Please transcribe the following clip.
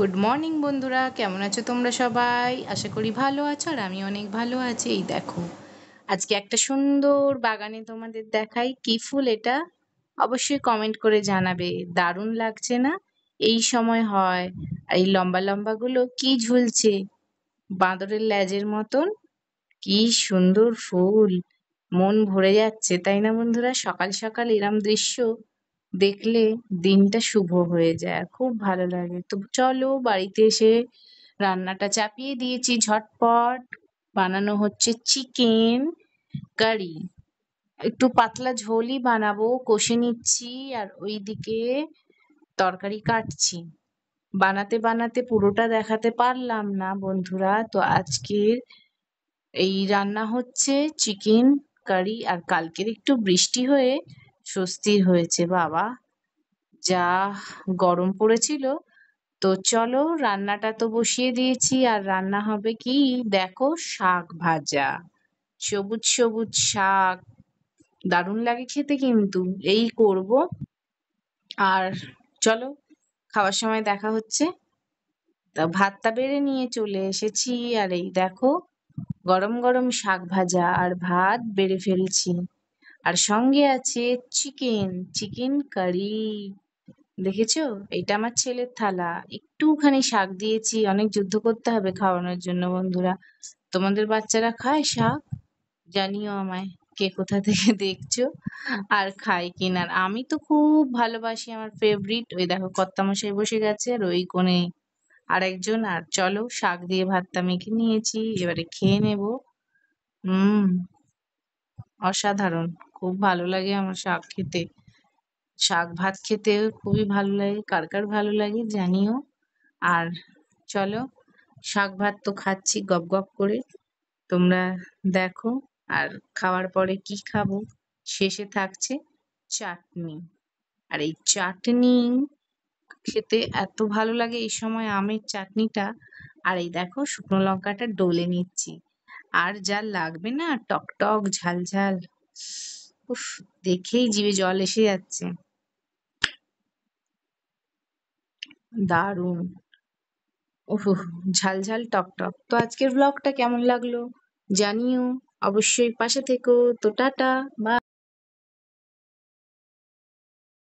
good morning বন্ধুরা কেমন আছো তোমরা সবাই আশা করি ভালো আছো আর আমি অনেক ভালো আছি এই দেখো আজকে একটা সুন্দর বাগানে তোমাদের দেখাই কি ফুল এটা অবশ্যই কমেন্ট করে জানাবে দারুণ লাগছে না এই সময় হয় আর এই লম্বা লম্বাগুলো কি ঝুলছে বাঁদরের ল্যাজের মতন কি সুন্দর ফুল মন ভরে যাচ্ছে তাই না বন্ধুরা সকাল সকাল এরম দৃশ্য দেখলে দিনটা শুভ হয়ে যায় খুব ভালো লাগে তো চলো বাড়িতে এসে রান্নাটা চাপিয়ে দিয়েছি ঝটপট বানানো হচ্ছে চিকেন কারি একটু পাতলা ঝোলই বানাবো কষে নিচ্ছি আর ওইদিকে তরকারি কাটছি বানাতে বানাতে পুরোটা দেখাতে পারলাম না বন্ধুরা তো আজকের এই রান্না হচ্ছে চিকেন কারি আর কালকের একটু বৃষ্টি হয়ে স্বস্তির হয়েছে বাবা যা গরম পড়েছিল তো চলো রান্নাটা তো বসিয়ে দিয়েছি আর রান্না হবে কি দেখো শাক ভাজা সবুজ সবুজ শাক দারুণ লাগে খেতে কিন্তু এই করব আর চলো খাওয়ার সময় দেখা হচ্ছে তা ভাতটা বেড়ে নিয়ে চলে এসেছি আর এই দেখো গরম গরম শাক ভাজা আর ভাত বেড়ে ফেলছি আর সঙ্গে আছে চিকেন চিকেন কারি দেখেছো এটা আমার ছেলের থালা একটুখানি শাক দিয়েছি অনেক যুদ্ধ করতে হবে খাওয়ানোর জন্য বন্ধুরা তোমাদের বাচ্চারা খায় শাক জানিও আমায় কে কোথা থেকে দেখছো আর খাই কিনা আর আমি তো খুব ভালোবাসি আমার ফেভারিট ওই দেখো কর্তামশাই বসে গেছে আর ওই কোণে একজন আর চলো শাক দিয়ে ভাতটা মেখে নিয়েছি এবারে খেয়ে নেবো হুম অসাধারণ খুব ভালো লাগে আমার শাক খেতে শাক ভাত খেতে খুবই ভালো লাগে কার কার ভালো লাগে জানিও আর চলো শাক ভাত তো খাচ্ছি গপ গপ করে তোমরা দেখো আর খাওয়ার পরে কি খাবো শেষে থাকছে চাটনি আর এই চাটনি খেতে এত ভালো লাগে এই সময় আমের চাটনিটা আর এই দেখো শুকনো লঙ্কাটা ডলে নিচ্ছি আর যা লাগবে না টক টক ঝাল ঝাল উফ দেখেই জিভে জল এসে যাচ্ছে দারুণ ঝাল ঝালঝাল টক টক তো আজকের ব্লগটা কেমন লাগলো জানিও অবশ্যই পাশে থেকো তো টাটা বা